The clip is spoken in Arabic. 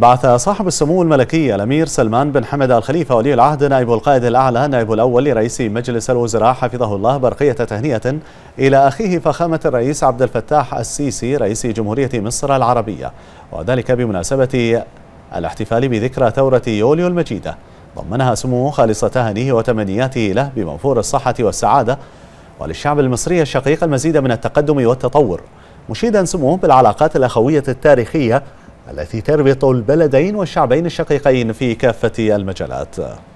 بعث صاحب السمو الملكي الأمير سلمان بن حمد الخليفة ولي العهد نائب القائد الأعلى نائب الأول لرئيس مجلس الوزراء حفظه الله برقية تهنئة إلى أخيه فخامة الرئيس عبد الفتاح السيسي رئيس جمهورية مصر العربية وذلك بمناسبة الاحتفال بذكرى ثورة يوليو المجيدة ضمنها سموه خالص تهنيه وتمنياته له بموفور الصحة والسعادة وللشعب المصري الشقيق المزيد من التقدم والتطور مشيدا سموه بالعلاقات الأخوية التاريخية التي تربط البلدين والشعبين الشقيقين في كافة المجالات